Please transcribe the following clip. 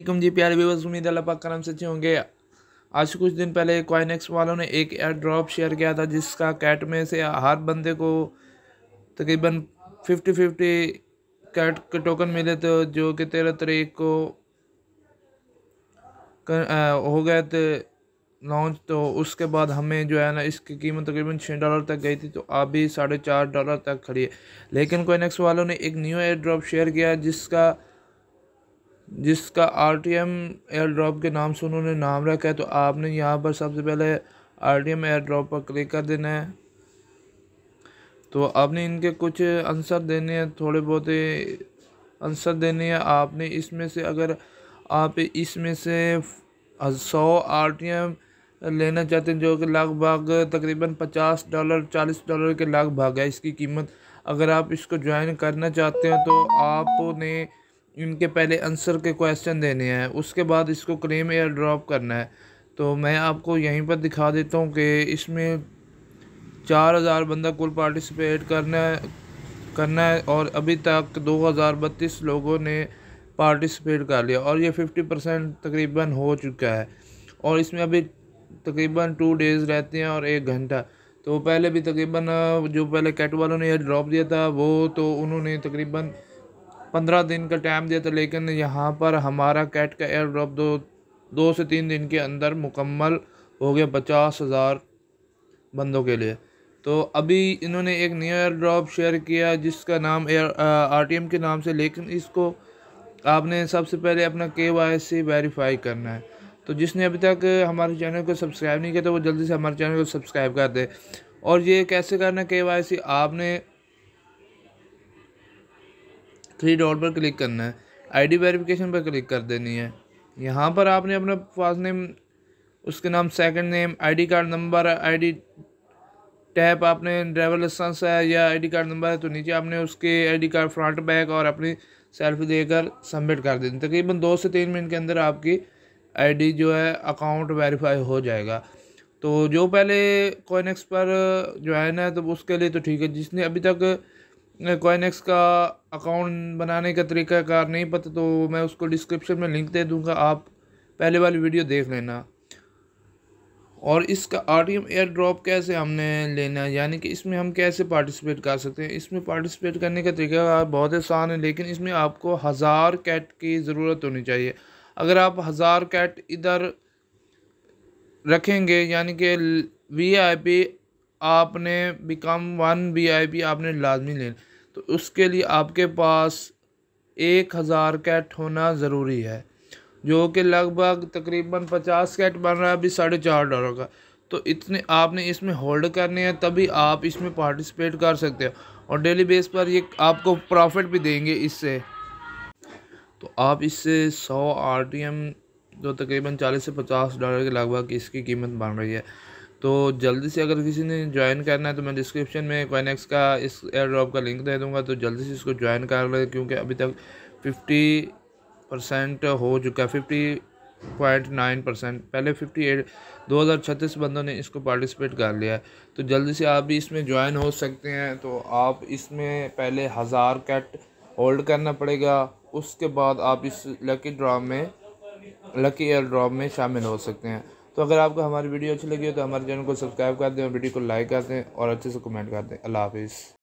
वालेकुम जी प्यारे व्यूवर्स उम्मीद अल्लाह पाक करम से अच्छे होंगे आज कुछ दिन पहले क्वाइनेक्स वालों ने एक एयर ड्रॉप शेयर किया था जिसका कैट में से हर बंदे को तकरीबन फिफ्टी फिफ्टी कैट के टोकन मिले थे जो कि तेरह तारीख को कर, आ, हो गए थे लॉन्च तो उसके बाद हमें जो है ना इसकी कीमत तकरीबन छः डॉलर तक गई थी तो अभी साढ़े चार डॉलर तक खड़ी है लेकिन क्वाइनेक्स वालों ने एक न्यू एयर ड्रॉप शेयर किया जिसका जिसका R T M air drop के नाम से उन्होंने नाम रखा है तो आपने यहाँ पर सबसे पहले R T M air drop पर क्लिक कर देना है तो आपने इनके कुछ आंसर देने हैं थोड़े बहुत आंसर देने हैं आपने इसमें से अगर आप इसमें से सौ आर टी एम लेना चाहते हैं जो कि लगभग तकरीबन पचास डॉलर चालीस डॉलर के लगभग है इसकी कीमत अगर आप इसको ज्वाइन करना चाहते हैं तो आपने इनके पहले आंसर के क्वेश्चन देने हैं उसके बाद इसको क्लेम एयर ड्रॉप करना है तो मैं आपको यहीं पर दिखा देता हूँ कि इसमें चार हज़ार बंदा कुल पार्टिसिपेट करना है करना है और अभी तक दो हज़ार बत्तीस लोगों ने पार्टिसिपेट कर लिया और ये फिफ्टी परसेंट तकरीबन हो चुका है और इसमें अभी तकरीबन टू डेज़ रहते हैं और एक घंटा तो पहले भी तकरीबन जो पहले कैट वालों ने यह ड्रॉप दिया था वो तो उन्होंने तकरीबन पंद्रह दिन का टाइम दिया था लेकिन यहाँ पर हमारा कैट का एयर ड्रॉप दो दो से तीन दिन के अंदर मुकम्मल हो गया पचास हज़ार बंदों के लिए तो अभी इन्होंने एक न्यू एयर ड्रॉप शेयर किया जिसका नाम एयर आर टी एम के नाम से लेकिन इसको आपने सबसे पहले अपना के वाई सी वेरीफाई करना है तो जिसने अभी तक हमारे चैनल को सब्सक्राइब नहीं किया तो वो जल्दी से हमारे चैनल को सब्सक्राइब कर दे और ये कैसे करना के वाई सी आपने थ्री डॉट पर क्लिक करना है आईडी वेरिफिकेशन पर क्लिक कर देनी है यहाँ पर आपने अपना फर्स्ट नेम उसके नाम second name ID card number ID tap आपने ड्राइवर लाइसेंस है या आईडी कार्ड नंबर है तो नीचे आपने उसके आईडी कार्ड फ्रंट बैक और अपनी सेल्फी देकर सबमिट कर देनी तकरीबन दो से तीन मिनट के अंदर आपकी आईडी जो है अकाउंट वेरीफाई हो जाएगा तो जो पहले कोइनेक्स पर ज्वाइन है तो उसके लिए तो ठीक है जिसने अभी तक कोइनेक्स का अकाउंट बनाने का तरीकाकार नहीं पता तो मैं उसको डिस्क्रिप्शन में लिंक दे दूँगा आप पहले वाली वीडियो देख लेना और इसका R T M air drop कैसे हमने लेना है यानी कि इसमें हम कैसे पार्टिसिपेट कर सकते हैं इसमें पार्टिसिपेट करने का तरीका बहुत आसान है लेकिन इसमें आपको हज़ार कैट की ज़रूरत होनी चाहिए अगर आप हज़ार कैट इधर रखेंगे यानी कि वी आई पी आपने become one VIP I P आपने लाजमी लेना तो उसके लिए आपके पास एक हज़ार कैट होना ज़रूरी है जो कि लगभग तकरीबन पचास कैट बन रहा है अभी साढ़े चार डॉलर का तो इतने आपने इसमें होल्ड करने हैं तभी आप इसमें पार्टिसिपेट कर सकते हो और डेली बेस पर ये आपको प्रॉफिट भी देंगे इससे तो आप इससे सौ आर टी एम जो तकरीबन चालीस से पचास डॉलर के लगभग इसकी कीमत बन रही है तो जल्दी से अगर किसी ने ज्वाइन करना है तो मैं डिस्क्रिप्शन में कोइनेक्स का इस एयर ड्रॉप का लिंक दे दूँगा तो जल्दी से इसको ज्वाइन कर लें क्योंकि अभी तक फिफ्टी परसेंट हो चुका है फिफ्टी पॉइंट नाइन परसेंट पहले फिफ्टी एट दो हज़ार छत्तीस बंदों ने इसको पार्टिसिपेट कर लिया है तो जल्दी से आप भी इसमें ज्वाइन हो सकते हैं तो आप इसमें पहले हज़ार कैट होल्ड करना पड़ेगा उसके बाद आप इस लकी ड्रॉप में लकी एयर ड्रॉप में शामिल हो सकते हैं तो अगर आपको हमारी वीडियो अच्छी लगी हो तो हमारे चैनल को सब्सक्राइब कर दें वीडियो को लाइक कर दें और अच्छे से कमेंट कर दें अल्लाह हाफिज़